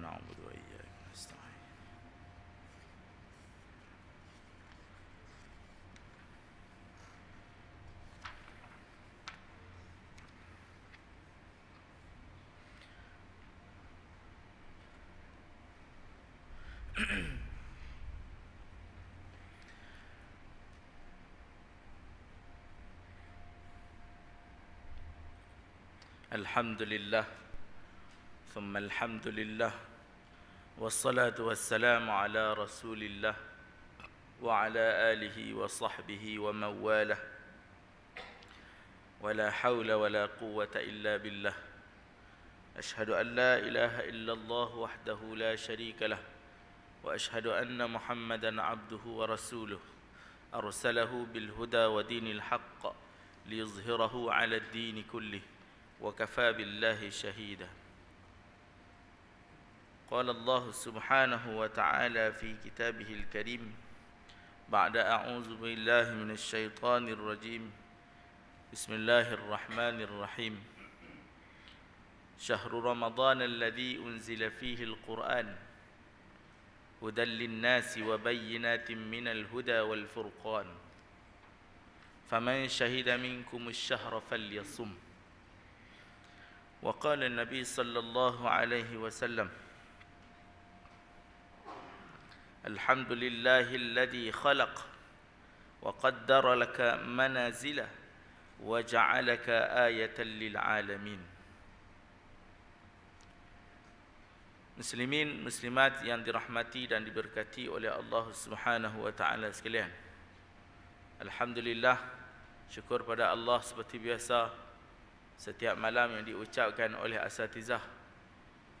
نعبد وإياك نستعين الحمد لله ثم الحمد لله والصلاة والسلام على رسول الله وعلى آله وصحبه ومن والاه ولا حول ولا قوة إلا بالله أشهد أن لا إله إلا الله وحده لا شريك له وأشهد أن محمدا عبده ورسوله أرسله بالهدى ودين الحق ليظهره على الدين كله وكفى بالله شهيدا قال الله سبحانه وتعالى في كتابه الكريم بعد أعوذ بالله من الشيطان الرجيم بسم الله الرحمن الرحيم شهر رمضان الذي أنزل فيه القرآن هدى للناس وبينات من الهدى والفرقان فمن شهد منكم الشهر فليصم وقال النبي صلى الله عليه وسلم الحمد لله الذي خلق وقدر لك منازله وجعلك آية للعالمين Muslimin, Muslimat yang dirahmati dan diberkati oleh Allah Subhanahu Wa Taala sekalian. Alhamdulillah, syukur pada Allah seperti biasa setiap malam yang diucapkan oleh asatizah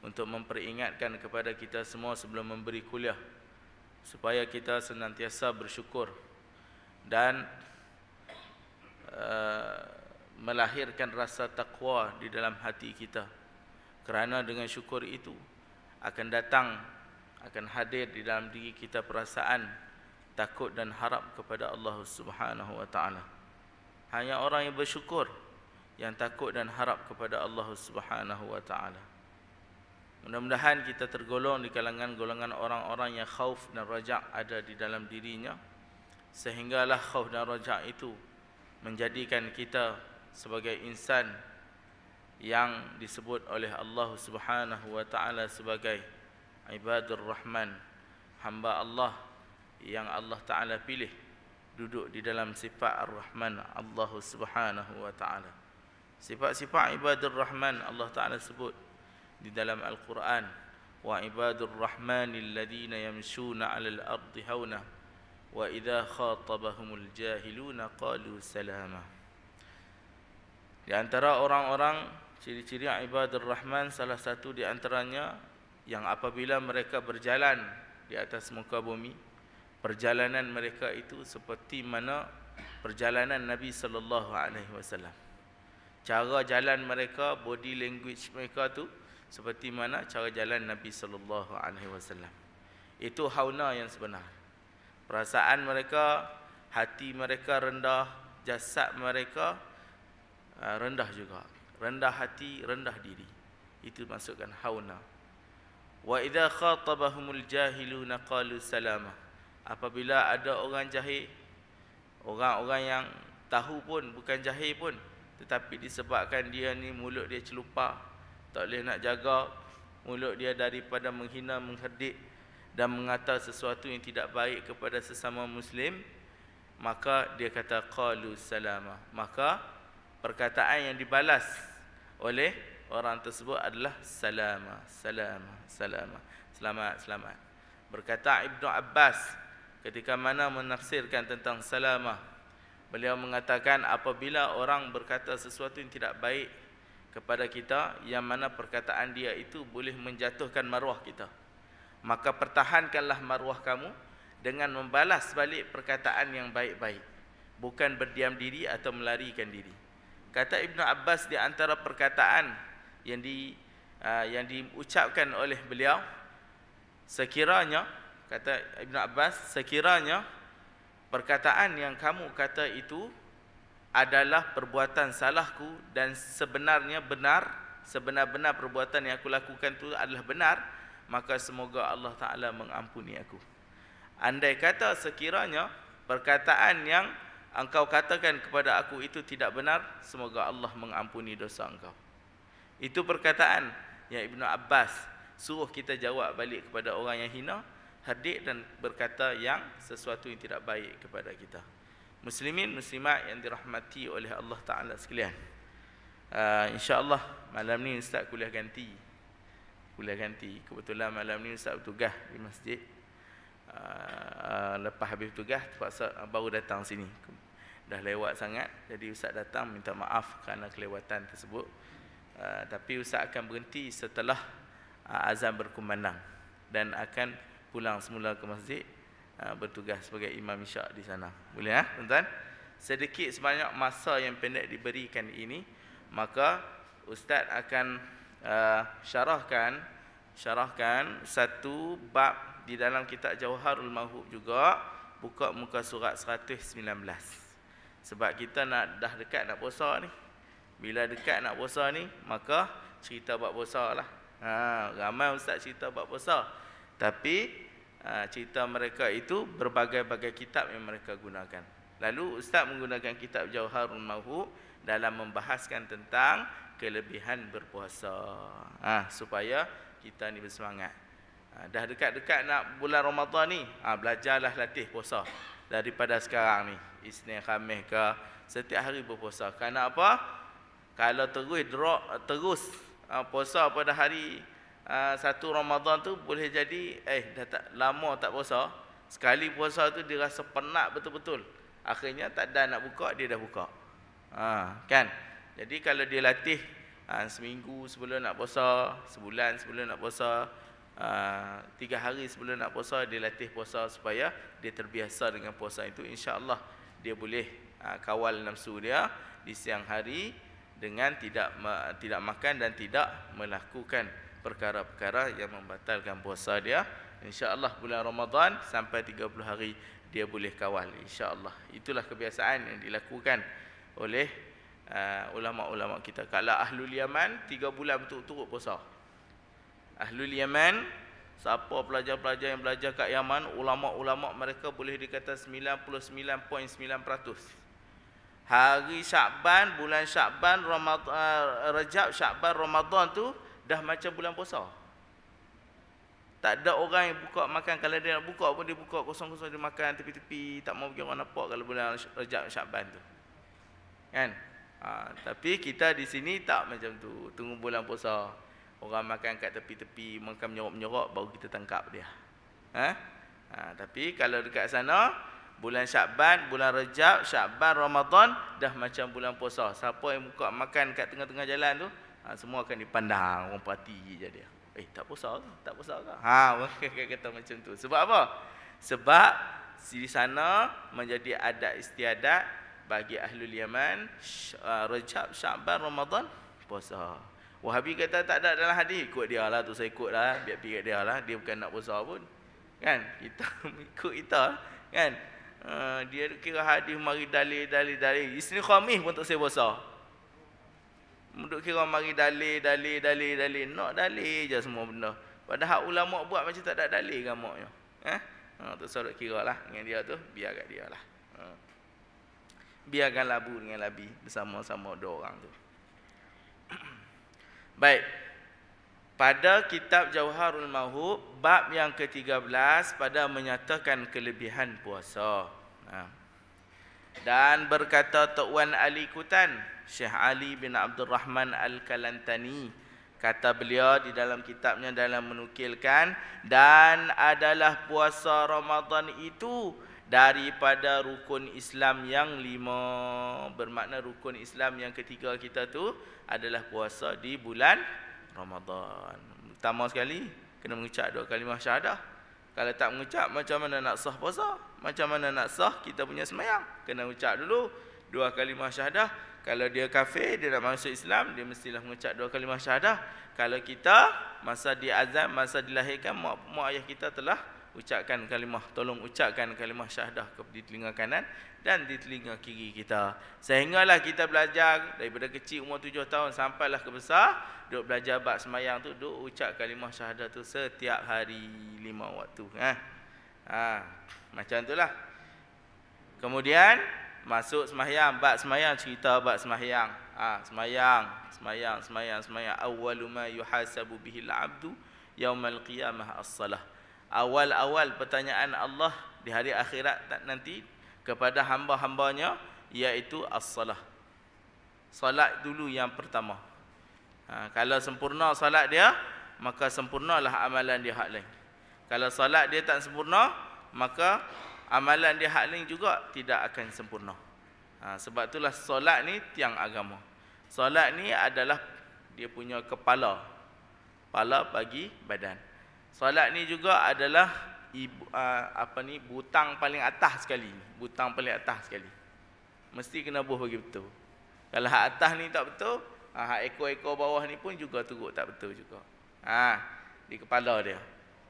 untuk memperingatkan kepada kita semua sebelum memberi kuliah supaya kita senantiasa bersyukur dan uh, melahirkan rasa takwa di dalam hati kita kerana dengan syukur itu akan datang akan hadir di dalam diri kita perasaan takut dan harap kepada Allah Subhanahu wa taala hanya orang yang bersyukur yang takut dan harap kepada Allah Subhanahu wa taala Mudah-mudahan kita tergolong di kalangan golongan orang-orang yang khauf dan rajak ada di dalam dirinya sehinggalah khauf dan rajak itu menjadikan kita sebagai insan yang disebut oleh Allah Subhanahu wa taala sebagai ibadur rahman hamba Allah yang Allah taala pilih duduk di dalam sifat ar-rahman Allah Subhanahu wa taala sifat-sifat ibadur rahman Allah taala sebut di dalam Al-Quran wa ibadur rahmanil ladina yamshuna 'alal ardi hauna wa idza khatabahumul jahiluna qalu salama di antara orang-orang ciri-ciri ibadur rahman salah satu di antaranya yang apabila mereka berjalan di atas muka bumi perjalanan mereka itu seperti mana perjalanan Nabi sallallahu alaihi wasallam cara jalan mereka body language mereka tu seperti mana cara jalan Nabi sallallahu alaihi wasallam. Itu hauna yang sebenar. Perasaan mereka, hati mereka rendah, jasad mereka ah, rendah juga. Rendah hati, rendah diri. Itu masukkan hauna. Wa idza khatabahumul jahiluna qalu salama. Apabila ada orang jahil, orang-orang yang tahu pun bukan jahil pun tetapi disebabkan dia ni mulut dia celupa tak boleh nak jaga mulut dia daripada menghina, mengherdik dan mengata sesuatu yang tidak baik kepada sesama muslim maka dia kata qalu salama maka perkataan yang dibalas oleh orang tersebut adalah salama salama salama selamat selamat berkata ibnu abbas ketika mana menafsirkan tentang salama beliau mengatakan apabila orang berkata sesuatu yang tidak baik kepada kita yang mana perkataan dia itu boleh menjatuhkan maruah kita maka pertahankanlah maruah kamu dengan membalas balik perkataan yang baik-baik bukan berdiam diri atau melarikan diri kata Ibn Abbas di antara perkataan yang di ah, yang diucapkan oleh beliau sekiranya kata Ibn Abbas sekiranya perkataan yang kamu kata itu adalah perbuatan salahku dan sebenarnya benar sebenar-benar perbuatan yang aku lakukan itu adalah benar maka semoga Allah Ta'ala mengampuni aku andai kata sekiranya perkataan yang engkau katakan kepada aku itu tidak benar semoga Allah mengampuni dosa engkau itu perkataan yang Ibnu Abbas suruh kita jawab balik kepada orang yang hina herdik dan berkata yang sesuatu yang tidak baik kepada kita muslimin muslimat yang dirahmati oleh Allah taala sekalian. Uh, insyaallah malam ni ustaz kuliah ganti. Kuliah ganti. Kebetulan malam ni ustaz bertugas di masjid. Uh, lepas habis bertugas, terpaksa baru datang sini. Dah lewat sangat jadi ustaz datang minta maaf kerana kelewatan tersebut. Uh, tapi ustaz akan berhenti setelah uh, azan berkumandang dan akan pulang semula ke masjid Ah, bertugas sebagai imam isyak di sana. Boleh ya, ha? tuan-tuan? Sedikit sebanyak masa yang pendek diberikan ini, maka ustaz akan uh, syarahkan syarahkan satu bab di dalam kitab Jauharul Mahub juga buka muka surat 119. Sebab kita nak dah dekat nak puasa ni. Bila dekat nak puasa ni, maka cerita bab puasa lah. Ha, ramai ustaz cerita bab puasa. Tapi Ah, cerita mereka itu berbagai-bagai kitab yang mereka gunakan. Lalu ustaz menggunakan kitab Jauharul Ma'hu dalam membahaskan tentang kelebihan berpuasa. Ha, supaya kita ni bersemangat. Ha, dah dekat-dekat nak bulan Ramadan ni, ha, belajarlah latih puasa daripada sekarang ni. Isnin Khamis ke, setiap hari berpuasa. Kerana apa? Kalau terus drop terus ha, puasa pada hari Ah, satu Ramadan tu boleh jadi eh dah tak lama tak puasa sekali puasa tu dia rasa penat betul-betul akhirnya tak ada nak buka dia dah buka ha, kan jadi kalau dia latih ha, seminggu sebelum nak puasa sebulan sebelum nak puasa ha, tiga hari sebelum nak puasa dia latih puasa supaya dia terbiasa dengan puasa itu insyaAllah dia boleh ha, kawal nafsu dia di siang hari dengan tidak tidak makan dan tidak melakukan perkara-perkara yang membatalkan puasa dia insyaallah bulan Ramadan sampai 30 hari dia boleh kawal insyaallah itulah kebiasaan yang dilakukan oleh uh, ulama-ulama kita kalau ahlul yaman 3 bulan turut-turut puasa ahlul yaman siapa pelajar-pelajar yang belajar kat yaman ulama-ulama mereka boleh dikata 99.9% Hari Syakban, bulan Syakban, Ramadhan, uh, Rejab, Syakban, Ramadan tu dah macam bulan puasa. Tak ada orang yang buka makan kalau dia nak buka pun dia buka kosong-kosong dia makan tepi-tepi tak mau bagi orang nampak kalau bulan Rejab Syaban tu. Kan? Ha, tapi kita di sini tak macam tu. Tunggu bulan puasa. Orang makan kat tepi-tepi, makan menyorok-menyorok baru kita tangkap dia. Ha? ha? tapi kalau dekat sana bulan Syaban, bulan Rejab, Syaban, Ramadan dah macam bulan puasa. Siapa yang buka makan kat tengah-tengah jalan tu, ha, semua akan dipandang orang parti je dia. Eh tak besar ke? Tak besar ke? Ha orang akan kata macam tu. Sebab apa? Sebab di sana menjadi adat istiadat bagi ahli Yaman uh, Rajab, Syaban, Ramadan puasa. Wahabi kata tak ada dalam hadis. Ikut dia lah tu saya ikut lah. Biar pikir dia lah. Dia bukan nak puasa pun. Kan? Kita ikut kita. Kan? Uh, dia kira hadis mari dalil dalil dalil. Isni Khamis pun tak saya puasa. Duduk kira mari dalil, dalil, dalil, dalil. Nak dalil je semua benda. Padahal ulama buat macam tak ada dalil gamaknya. Eh? Ha, tu suruh duduk kira lah dengan dia tu. Biar kat dia lah. Ha. Biarkan labu dengan labi bersama-sama dua orang tu. Baik. Pada kitab Jauharul Mahub, bab yang ke-13 pada menyatakan kelebihan puasa. Ha dan berkata Tok Wan Ali Kutan Syekh Ali bin Abdul Rahman Al-Kalantani kata beliau di dalam kitabnya dalam menukilkan dan adalah puasa Ramadan itu daripada rukun Islam yang lima bermakna rukun Islam yang ketiga kita tu adalah puasa di bulan Ramadan utama sekali kena mengucap dua kalimah syahadah kalau tak mengucap macam mana nak sah puasa macam mana nak sah kita punya semayang kena ucap dulu dua kali syahadah kalau dia kafir dia nak masuk Islam dia mestilah mengucap dua kali syahadah kalau kita masa diazam masa dilahirkan mak, mak ayah kita telah ucapkan kalimah tolong ucapkan kalimah syahadah ke di telinga kanan dan di telinga kiri kita sehinggalah kita belajar daripada kecil umur tujuh tahun sampailah ke besar duk belajar bab semayang tu duk ucap kalimah syahadah tu setiap hari lima waktu ha? Ha, macam itulah. Kemudian masuk semayang, bab semayang cerita bab semayang. Ha, semayang, semayang, semayang, semayang. Awalu ma yuhasabu bihi al-abdu yaumal qiyamah as-salah. Awal-awal pertanyaan Allah di hari akhirat tak nanti kepada hamba-hambanya iaitu as-salah. Salat dulu yang pertama. Ha, kalau sempurna salat dia, maka sempurnalah amalan dia hak lain. Kalau solat dia tak sempurna, maka amalan dia hak lain juga tidak akan sempurna. Ha, sebab itulah solat ni tiang agama. Solat ni adalah dia punya kepala. Kepala bagi badan. Solat ni juga adalah ibu, uh, apa ni butang paling atas sekali. Butang paling atas sekali. Mesti kena buh bagi betul. Kalau hak atas ni tak betul, ha, hak ekor-ekor bawah ni pun juga turut tak betul juga. Ha, di kepala dia.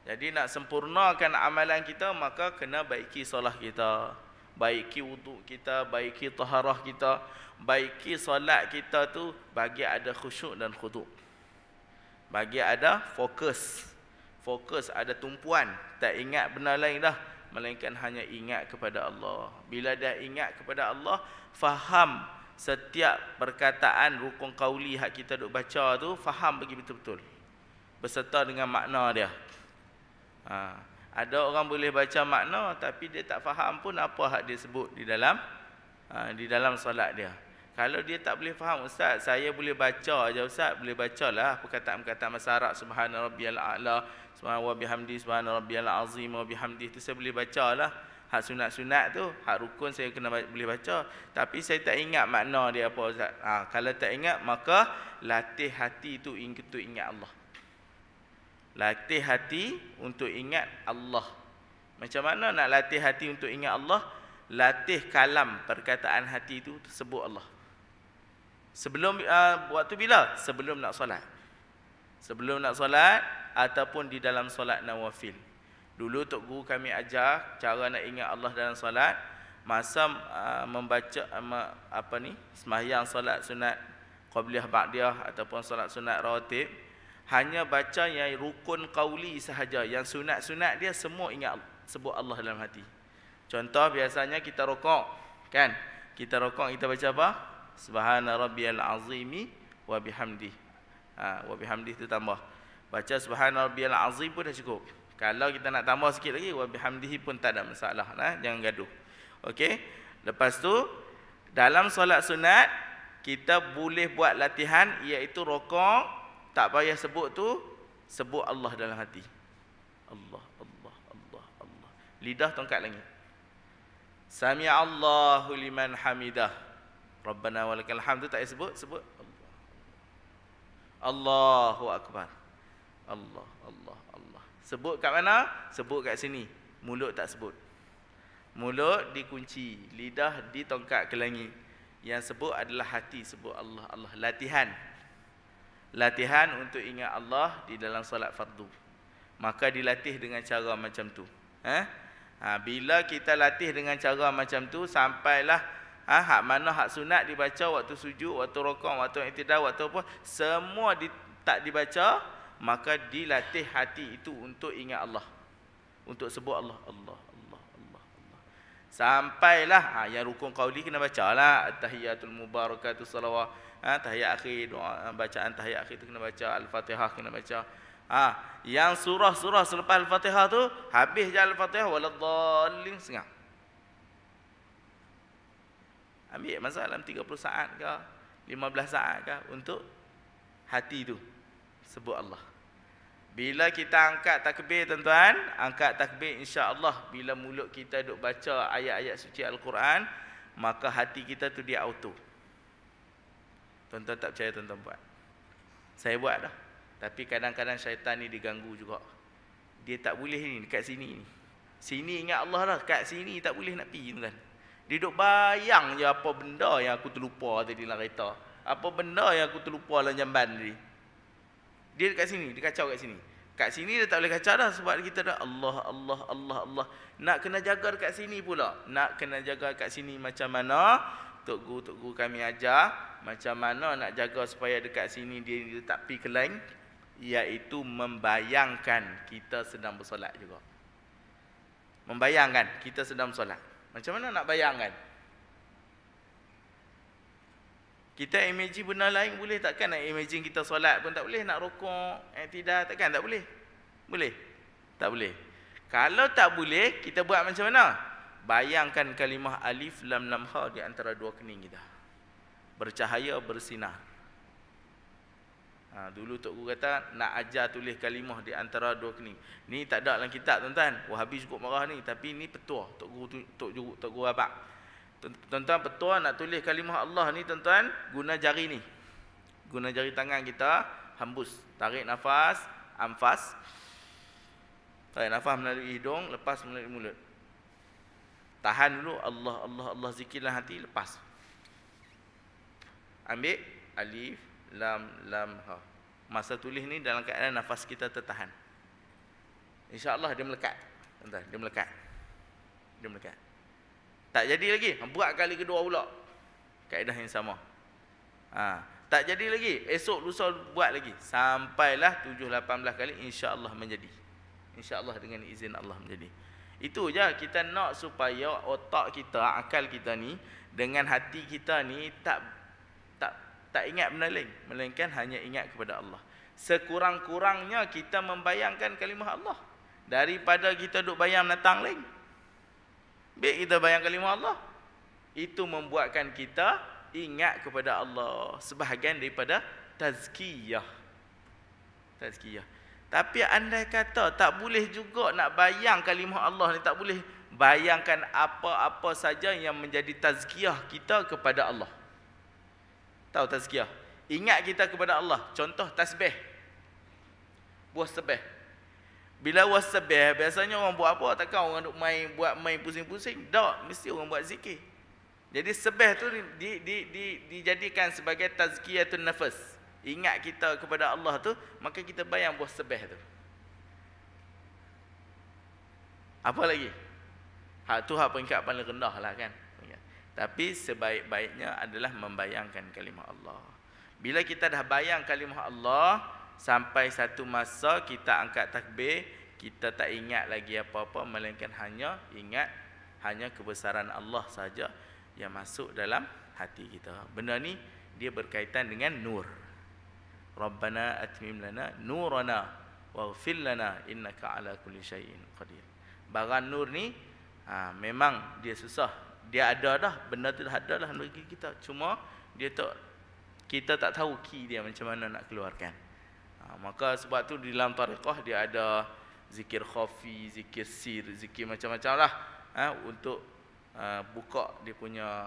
Jadi nak sempurnakan amalan kita maka kena baiki solat kita. Baiki wuduk kita, baiki taharah kita, baiki solat kita tu bagi ada khusyuk dan khuduk. Bagi ada fokus. Fokus ada tumpuan, tak ingat benda lain dah melainkan hanya ingat kepada Allah. Bila dah ingat kepada Allah, faham setiap perkataan rukun qauli hak kita duk baca tu, faham bagi betul-betul. Beserta dengan makna dia. Ha. Ada orang boleh baca makna tapi dia tak faham pun apa hak dia sebut di dalam ha, di dalam solat dia. Kalau dia tak boleh faham ustaz, saya boleh baca aja ustaz, boleh bacalah perkataan-perkataan masa Arab subhanarabbiyal a'la, subhanallahi wa bihamdi subhanarabbiyal azim wa bihamdi tu saya boleh bacalah hak sunat-sunat tu, hak rukun saya kena boleh baca. Tapi saya tak ingat makna dia apa ustaz. Ha, kalau tak ingat maka latih hati tu untuk ingat Allah. Latih hati untuk ingat Allah. Macam mana nak latih hati untuk ingat Allah? Latih kalam perkataan hati itu sebut Allah. Sebelum uh, waktu bila? Sebelum nak solat. Sebelum nak solat ataupun di dalam solat nawafil. Dulu tok guru kami ajar cara nak ingat Allah dalam solat masa uh, membaca uh, apa ni? Sembahyang solat sunat qabliyah ba'diyah ataupun solat sunat rawatib hanya baca yang rukun qauli sahaja yang sunat-sunat dia semua ingat sebut Allah dalam hati contoh biasanya kita rokok kan kita rokok kita baca apa subhana rabbiyal azimi wa bihamdi ha, wa bihamdi tu tambah baca subhana rabbiyal azim pun dah cukup kalau kita nak tambah sikit lagi wa bihamdihi pun tak ada masalah nah ha? jangan gaduh okey lepas tu dalam solat sunat kita boleh buat latihan iaitu rokok tak payah sebut tu sebut Allah dalam hati Allah Allah Allah Allah lidah tongkat lagi. sami Allahu liman hamidah rabbana walakal hamdu tak payah sebut sebut Allah Allahu akbar Allah Allah Allah sebut kat mana sebut kat sini mulut tak sebut mulut dikunci lidah ditongkat ke langit yang sebut adalah hati sebut Allah Allah latihan latihan untuk ingat Allah di dalam solat fardu. Maka dilatih dengan cara macam tu. Eh? Ha, bila kita latih dengan cara macam tu sampailah ha, hak mana hak sunat dibaca waktu sujud, waktu rokok, waktu iktidar, waktu apa semua di, tak dibaca maka dilatih hati itu untuk ingat Allah. Untuk sebut Allah, Allah, Allah, Allah, Allah. Sampailah ha, yang rukun qauli kena bacalah at-tahiyatul mubarakatuh salawat ha, tahiyat akhir doa ha, bacaan tahiyat akhir tu kena baca al-Fatihah kena baca ha yang surah-surah selepas al-Fatihah tu habis je al-Fatihah waladdallin sengah ambil masa dalam 30 saat ke 15 saat ke untuk hati tu sebut Allah bila kita angkat takbir tuan-tuan, angkat takbir insya-Allah bila mulut kita duk baca ayat-ayat suci al-Quran, maka hati kita tu dia auto. Tuan-tuan tak percaya tuan-tuan buat. Saya buat lah, Tapi kadang-kadang syaitan ni diganggu juga. Dia tak boleh ni dekat sini ni. Sini ingat Allah lah. Kat sini tak boleh nak pergi tuan-tuan. Dia duk bayang je apa benda yang aku terlupa tadi dalam kereta. Apa benda yang aku terlupa dalam jamban tadi. Dia dekat sini. Dia kacau kat sini. Kat sini dia tak boleh kacau dah. Sebab kita dah Allah, Allah, Allah, Allah. Nak kena jaga dekat sini pula. Nak kena jaga dekat sini macam mana. Tok guru, tok guru kami ajar macam mana nak jaga supaya dekat sini dia, dia tak pergi ke lain iaitu membayangkan kita sedang bersolat juga membayangkan kita sedang bersolat macam mana nak bayangkan kita imagine benda lain boleh takkan nak imagine kita solat pun tak boleh nak rokok eh tidak takkan tak boleh boleh tak boleh kalau tak boleh kita buat macam mana bayangkan kalimah alif lam lam ha di antara dua kening kita bercahaya bersinar. Ha, dulu Tok Guru kata nak ajar tulis kalimah di antara dua ni. Ni tak ada dalam kitab tuan-tuan. Wahabi cukup marah ni tapi ni petua Tok Guru tu, Tok Guru Tok Guru Abak. Tuan-tuan petua nak tulis kalimah Allah ni tuan-tuan guna jari ni. Guna jari tangan kita hembus, tarik nafas, anfas. Tarik nafas melalui hidung, lepas melalui mulut. Tahan dulu Allah Allah Allah zikirlah hati lepas ambil alif lam lam ha masa tulis ni dalam keadaan nafas kita tertahan insyaallah dia melekat entah dia melekat dia melekat tak jadi lagi ha, buat kali kedua pula kaedah yang sama ha tak jadi lagi esok lusa buat lagi sampailah 7 18 kali insyaallah menjadi insyaallah dengan izin Allah menjadi itu je kita nak supaya otak kita akal kita ni dengan hati kita ni tak tak ingat benda lain melainkan hanya ingat kepada Allah sekurang-kurangnya kita membayangkan kalimah Allah daripada kita duk bayang natang lain baik kita bayang kalimah Allah itu membuatkan kita ingat kepada Allah sebahagian daripada tazkiyah tazkiyah tapi andai kata tak boleh juga nak bayang kalimah Allah ni tak boleh bayangkan apa-apa saja yang menjadi tazkiyah kita kepada Allah Tahu tazkiyah. Ingat kita kepada Allah. Contoh tasbih. Buat sebeh. Bila buat sebeh, biasanya orang buat apa? Takkan orang duk main buat main pusing-pusing? Tak, mesti orang buat zikir. Jadi sebeh tu di, di, di, di, dijadikan sebagai tazkiyah tu nafas. Ingat kita kepada Allah tu, maka kita bayang buat sebeh tu. Apa lagi? Hak tu hak peringkat paling rendah lah kan. Tapi sebaik-baiknya adalah membayangkan kalimah Allah. Bila kita dah bayang kalimah Allah, sampai satu masa kita angkat takbir, kita tak ingat lagi apa-apa, melainkan hanya ingat hanya kebesaran Allah saja yang masuk dalam hati kita. Benda ni dia berkaitan dengan nur. Rabbana atmim lana nurana waghfir lana innaka ala kulli syai'in qadir. Barang nur ni ha, memang dia susah dia ada dah benda tu dah ada lah bagi kita cuma dia tak kita tak tahu key dia macam mana nak keluarkan ha, maka sebab tu di dalam tariqah dia ada zikir khafi zikir sir zikir macam-macam lah ha, untuk uh, buka dia punya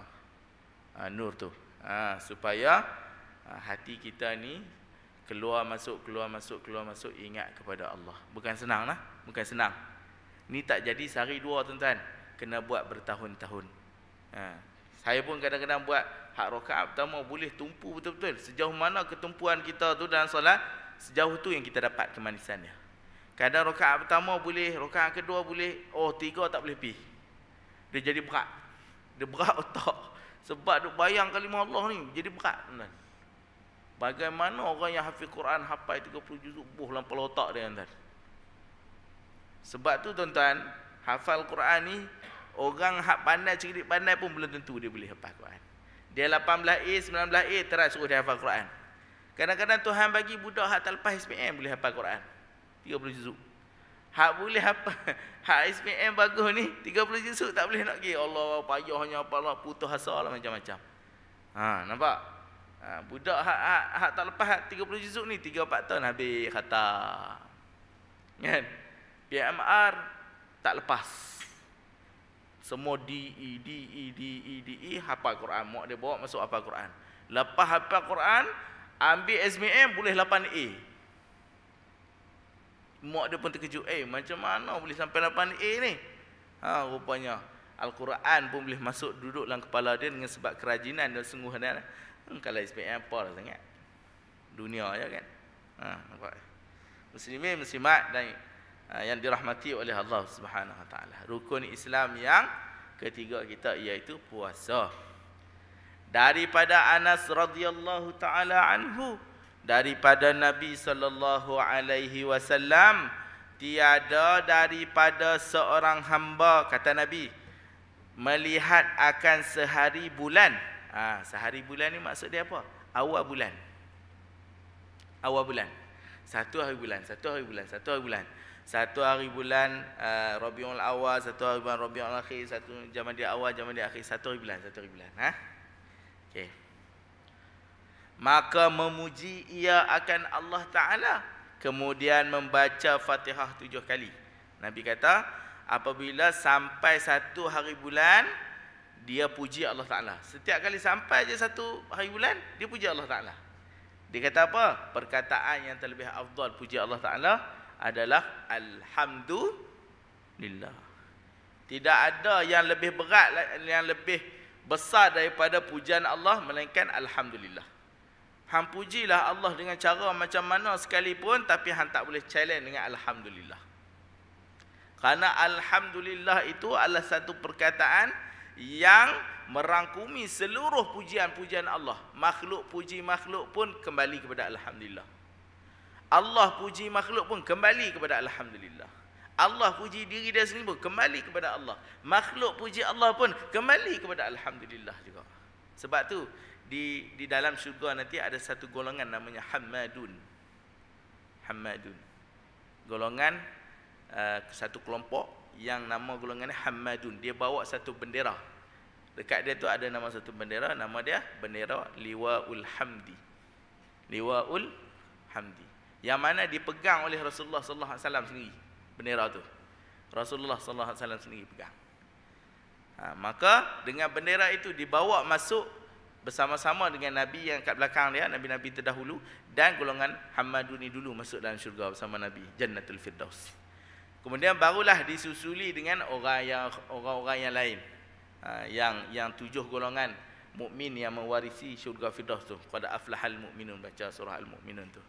uh, nur tu ha, supaya uh, hati kita ni keluar masuk keluar masuk keluar masuk ingat kepada Allah bukan senang lah bukan senang ni tak jadi sehari dua tuan-tuan kena buat bertahun-tahun Ha. Saya pun kadang-kadang buat hak rokaat pertama boleh tumpu betul-betul. Sejauh mana ketumpuan kita tu dalam solat, sejauh tu yang kita dapat kemanisannya. Kadang rokaat pertama boleh, rokaat kedua boleh, oh tiga tak boleh pi. Dia jadi berat. Dia berat otak. Sebab duk bayang kalimah Allah ni jadi berat. Bagaimana orang yang hafiz Quran hafai 30 juzuk buh dalam kepala otak dia Sebab tu tuan-tuan, hafal Quran ni Orang hak pandai, cerdik pandai pun belum tentu dia boleh hafal Quran. Dia 18A, 19A, terus suruh dia hafal Quran. Kadang-kadang Tuhan bagi budak hak tak lepas SPM boleh hafal Quran. 30 juz. Hak boleh apa? Hak SPM bagus ni 30 juz tak boleh nak pergi. Allah payahnya apa Allah putus asa lah macam-macam. Ha nampak? Ha, budak hak, hak hak tak lepas hak 30 juzuk ni 3 4 tahun habis kata. Kan? PMR tak lepas semua DE, DE, DE, DE, hafal Quran. Mak dia bawa masuk hafal Quran. Lepas hafal Quran, ambil SMM boleh 8A. Mak dia pun terkejut, eh macam mana boleh sampai 8A ni? Ha, rupanya Al-Quran pun boleh masuk duduk dalam kepala dia dengan sebab kerajinan dan sungguh dan hmm, kalau SPM apa lah sangat dunia aja ya kan ha, nampak muslimin muslimat dan Ah, yang dirahmati oleh Allah Subhanahu Wa Taala. Rukun Islam yang ketiga kita iaitu puasa. Daripada Anas radhiyallahu taala anhu, daripada Nabi sallallahu alaihi wasallam, tiada daripada seorang hamba kata Nabi melihat akan sehari bulan. Ha, sehari bulan ni maksud dia apa? Awal bulan. Awal bulan. Satu hari bulan, satu hari bulan, satu hari bulan. Satu hari bulan satu hari bulan uh, Rabiul Awal, satu hari bulan Rabiul Akhir, satu zaman dia awal, zaman dia akhir, satu hari bulan, satu hari bulan. Ha? Okay. Maka memuji ia akan Allah Ta'ala. Kemudian membaca fatihah tujuh kali. Nabi kata, apabila sampai satu hari bulan, dia puji Allah Ta'ala. Setiap kali sampai je satu hari bulan, dia puji Allah Ta'ala. Dia kata apa? Perkataan yang terlebih afdal puji Allah Ta'ala. Ta'ala adalah Alhamdulillah. Tidak ada yang lebih berat, yang lebih besar daripada pujian Allah melainkan Alhamdulillah. Han pujilah Allah dengan cara macam mana sekalipun tapi han tak boleh challenge dengan Alhamdulillah. karena Alhamdulillah itu adalah satu perkataan yang merangkumi seluruh pujian-pujian Allah. Makhluk puji makhluk pun kembali kepada Alhamdulillah. Allah puji makhluk pun kembali kepada Alhamdulillah. Allah puji diri dia sendiri pun kembali kepada Allah. Makhluk puji Allah pun kembali kepada Alhamdulillah juga. Sebab tu di di dalam syurga nanti ada satu golongan namanya Hamadun. Hamadun. Golongan uh, satu kelompok yang nama golongannya Hamadun. Dia bawa satu bendera. Dekat dia tu ada nama satu bendera. Nama dia bendera Liwaul Hamdi. Liwaul Hamdi yang mana dipegang oleh Rasulullah sallallahu alaihi wasallam sendiri bendera tu. Rasulullah sallallahu alaihi wasallam sendiri pegang. Ha, maka dengan bendera itu dibawa masuk bersama-sama dengan nabi yang kat belakang dia, nabi-nabi terdahulu dan golongan Hamaduni dulu masuk dalam syurga bersama nabi Jannatul Firdaus. Kemudian barulah disusuli dengan orang yang orang-orang yang lain. Ha, yang yang tujuh golongan mukmin yang mewarisi syurga Firdaus tu. Qad aflahal mukminun baca surah al-mukminun tu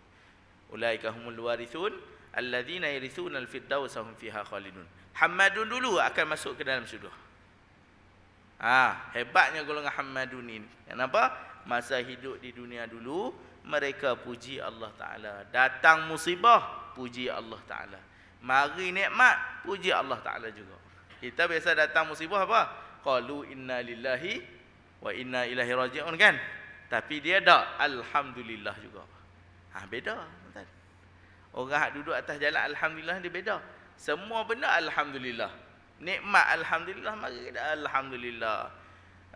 ulaika humul warithun alladhina yarithuna al-firdaus hum fiha khalidun hamadun dulu akan masuk ke dalam syurga ha hebatnya golongan hamadun ini kenapa masa hidup di dunia dulu mereka puji Allah taala datang musibah puji Allah taala mari nikmat puji Allah taala juga kita biasa datang musibah apa qalu inna lillahi wa inna ilaihi rajiun kan tapi dia dak alhamdulillah juga ha beda Orang hak duduk atas jalan alhamdulillah dia beda. Semua benda alhamdulillah. Nikmat alhamdulillah mari kita alhamdulillah.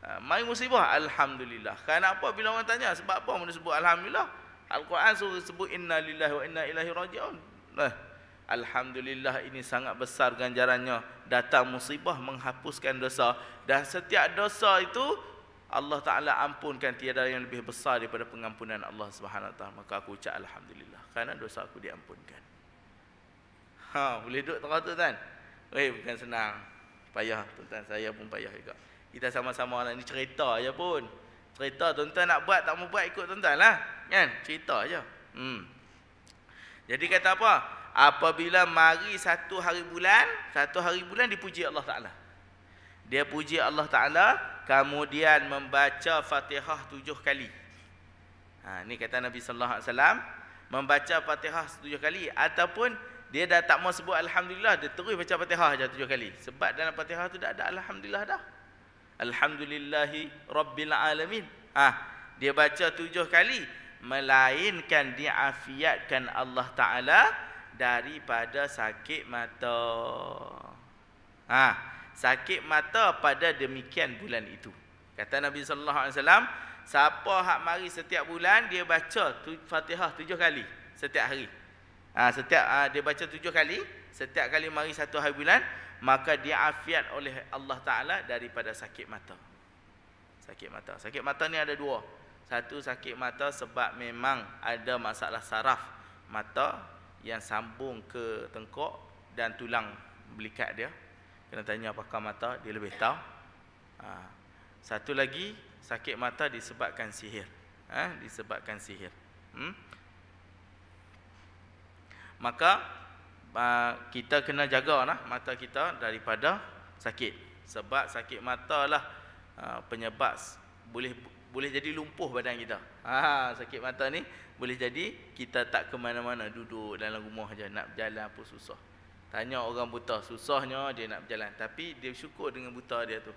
Ha, mari musibah alhamdulillah. Kenapa bila orang tanya sebab apa mana sebut alhamdulillah? Al-Quran suruh sebut inna lillahi wa inna ilaihi Rajaun. Nah. Alhamdulillah ini sangat besar ganjarannya datang musibah menghapuskan dosa dan setiap dosa itu Allah Taala ampunkan tiada yang lebih besar daripada pengampunan Allah Subhanahu Taala maka aku ucap alhamdulillah kerana dosa aku diampunkan. Ha, boleh duduk terata tuan? Eh, bukan senang. Payah tuan-tuan. Saya pun payah juga. Kita sama-sama nak ni cerita aja pun. Cerita tuan-tuan nak buat tak mau buat ikut tuan-tuan lah. Kan? Cerita aja. Hmm. Jadi kata apa? Apabila mari satu hari bulan, satu hari bulan dipuji Allah Ta'ala. Dia puji Allah Ta'ala, kemudian membaca fatihah tujuh kali. Ha, ini kata Nabi Sallallahu Alaihi Wasallam membaca fatihah tujuh kali ataupun dia dah tak mau sebut alhamdulillah dia terus baca fatihah saja tujuh kali sebab dalam fatihah tu dah ada alhamdulillah dah alhamdulillahi rabbil alamin ah ha, dia baca tujuh kali melainkan diafiatkan Allah taala daripada sakit mata ah ha, sakit mata pada demikian bulan itu kata Nabi sallallahu alaihi wasallam siapa hak mari setiap bulan dia baca tu, Fatihah tujuh kali setiap hari. Ha, setiap ha, dia baca tujuh kali, setiap kali mari satu hari bulan, maka dia afiat oleh Allah Taala daripada sakit mata. Sakit mata. Sakit mata ni ada dua. Satu sakit mata sebab memang ada masalah saraf mata yang sambung ke tengkuk dan tulang belikat dia. Kena tanya pakar mata, dia lebih tahu. Ha. Satu lagi sakit mata disebabkan sihir eh disebabkan sihir hmm? maka uh, kita kena jaga, jagalah mata kita daripada sakit sebab sakit matalah uh, ha, penyebab boleh boleh jadi lumpuh badan kita ha sakit mata ni boleh jadi kita tak ke mana-mana duduk dalam rumah aja nak berjalan pun susah tanya orang buta susahnya dia nak berjalan tapi dia syukur dengan buta dia tu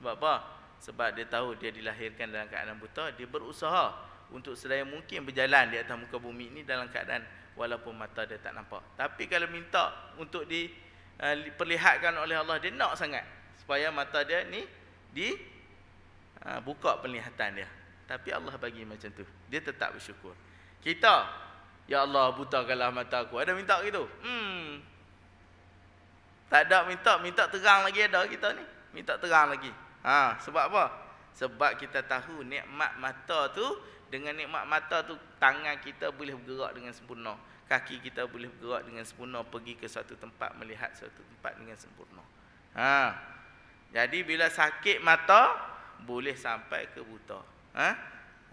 sebab apa sebab dia tahu dia dilahirkan dalam keadaan buta dia berusaha untuk sedaya mungkin berjalan di atas muka bumi ini dalam keadaan walaupun mata dia tak nampak tapi kalau minta untuk diperlihatkan eh, oleh Allah dia nak sangat supaya mata dia ni di eh, buka penglihatan dia tapi Allah bagi macam tu dia tetap bersyukur kita ya Allah butakanlah mata aku ada minta gitu hmm tak ada minta minta terang lagi ada kita ni minta terang lagi Ha, sebab apa? Sebab kita tahu nikmat mata tu dengan nikmat mata tu tangan kita boleh bergerak dengan sempurna. Kaki kita boleh bergerak dengan sempurna pergi ke suatu tempat melihat suatu tempat dengan sempurna. Ha. Jadi bila sakit mata boleh sampai ke buta. Ha?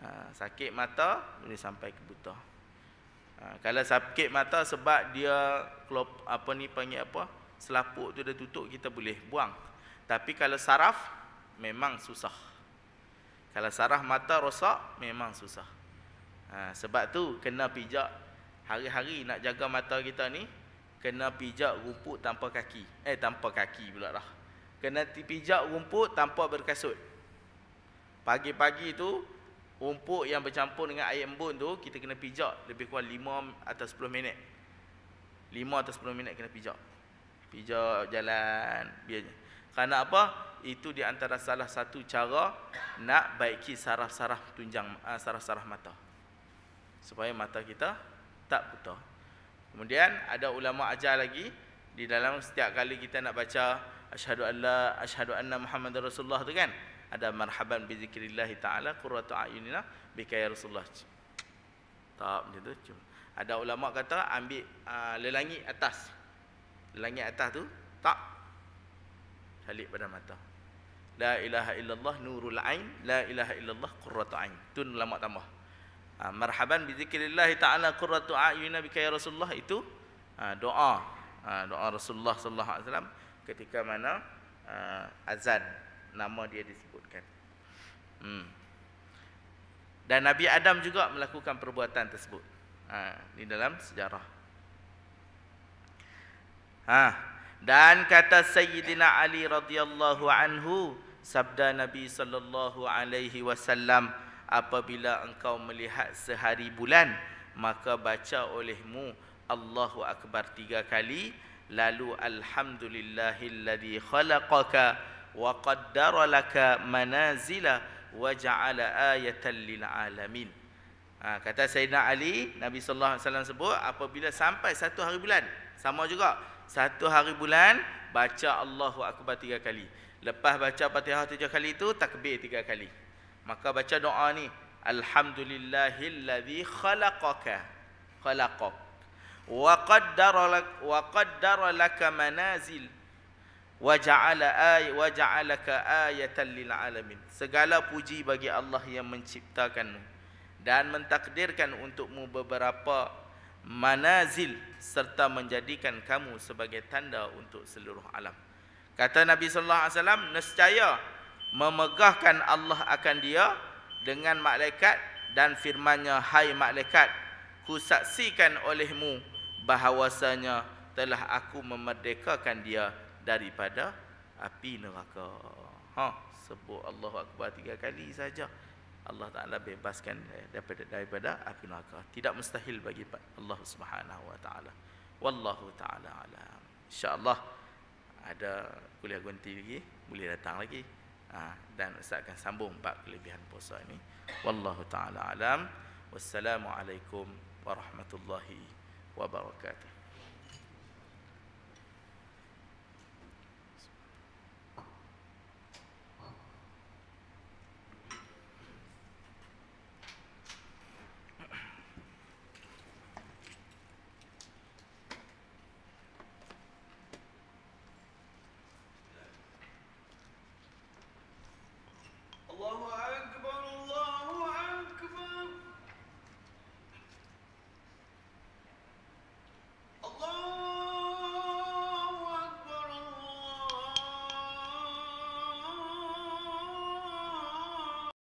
ha sakit mata boleh sampai ke buta. Ha, kalau sakit mata sebab dia klop, apa ni panggil apa? selaput tu dah tutup kita boleh buang. Tapi kalau saraf memang susah kalau sarah mata rosak memang susah ha, sebab tu kena pijak hari-hari nak jaga mata kita ni kena pijak rumput tanpa kaki eh tanpa kaki pula lah kena pijak rumput tanpa berkasut pagi-pagi tu rumput yang bercampur dengan air embun tu kita kena pijak lebih kurang 5 atau 10 minit 5 atau 10 minit kena pijak pijak jalan biar kerana apa itu di antara salah satu cara nak baiki saraf-saraf tunjang ah, saraf-saraf mata supaya mata kita tak buta. Kemudian ada ulama ajar lagi di dalam setiap kali kita nak baca asyhadu alla asyhadu anna muhammadar rasulullah tu kan ada marhaban bi zikrillah taala qurratu ayunina bika ya rasulullah. Tak macam tu. Cuma. Ada ulama kata ambil uh, lelangi atas. Lelangi atas tu tak halik pada mata la ilaha illallah nurul ain la ilaha illallah qurratu ain tu lama tambah ha, marhaban bi zikrillah ta'ala qurratu ayuna bika ya rasulullah itu ha, doa ha, doa rasulullah sallallahu alaihi wasallam ketika mana ha, azan nama dia disebutkan hmm. dan nabi adam juga melakukan perbuatan tersebut ha, di dalam sejarah ha, dan kata sayyidina ali radhiyallahu anhu sabda nabi sallallahu alaihi wasallam apabila engkau melihat sehari bulan maka baca olehmu Allahu akbar tiga kali lalu alhamdulillahilladzi khalaqaka wa qaddara laka manazila wa ja'ala ayatan lil alamin ha, kata sayyidina ali nabi sallallahu alaihi wasallam sebut apabila sampai satu hari bulan sama juga satu hari bulan baca Allahu Akbar tiga kali. Lepas baca Fatihah tiga kali itu takbir tiga kali. Maka baca doa ni Alhamdulillahillazi khalaqaka khalaqak wa qaddara lak wa qaddara lak manazil wa ja'ala ay wa ja'alaka ayatan lil alamin. Segala puji bagi Allah yang menciptakanmu dan mentakdirkan untukmu beberapa manazil serta menjadikan kamu sebagai tanda untuk seluruh alam. Kata Nabi sallallahu alaihi wasallam, nescaya memegahkan Allah akan dia dengan malaikat dan firman-Nya, "Hai malaikat, kusaksikan olehmu bahawasanya telah aku memerdekakan dia daripada api neraka." Ha, sebut Allahu akbar tiga kali saja. Allah Taala bebaskan daripada daripada api neraka. Tidak mustahil bagi Allah Subhanahu Wa Taala. Wallahu taala alam. Insya-Allah ada kuliah ganti lagi, boleh datang lagi. Ha, dan ustaz akan sambung bab kelebihan puasa ini. Wallahu taala alam. Wassalamualaikum warahmatullahi wabarakatuh.